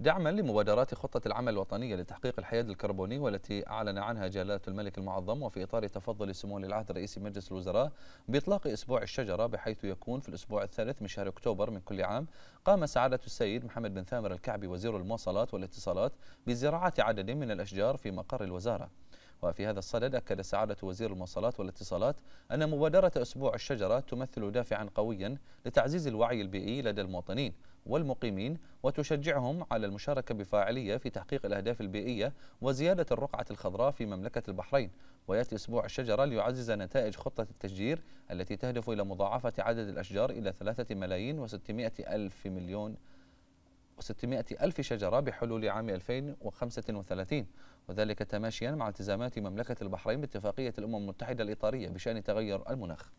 دعما لمبادرات خطة العمل الوطنية لتحقيق الحياد الكربوني والتي أعلن عنها جلالة الملك المعظم وفي إطار تفضل سمو العهد رئيس مجلس الوزراء بإطلاق أسبوع الشجرة بحيث يكون في الأسبوع الثالث من شهر أكتوبر من كل عام قام سعادة السيد محمد بن ثامر الكعبي وزير المواصلات والاتصالات بزراعة عدد من الأشجار في مقر الوزارة وفي هذا الصدد أكد سعادة وزير المواصلات والاتصالات أن مبادرة أسبوع الشجرة تمثل دافعا قويا لتعزيز الوعي البيئي لدى المواطنين والمقيمين وتشجعهم على المشاركة بفاعلية في تحقيق الأهداف البيئية وزيادة الرقعة الخضراء في مملكة البحرين ويأتي أسبوع الشجرة ليعزز نتائج خطة التشجير التي تهدف إلى مضاعفة عدد الأشجار إلى ثلاثة ملايين وستمائة ألف مليون و600 ألف شجرة بحلول عام 2035 وذلك تماشيا مع التزامات مملكة البحرين باتفاقية الأمم المتحدة الإطارية بشأن تغير المناخ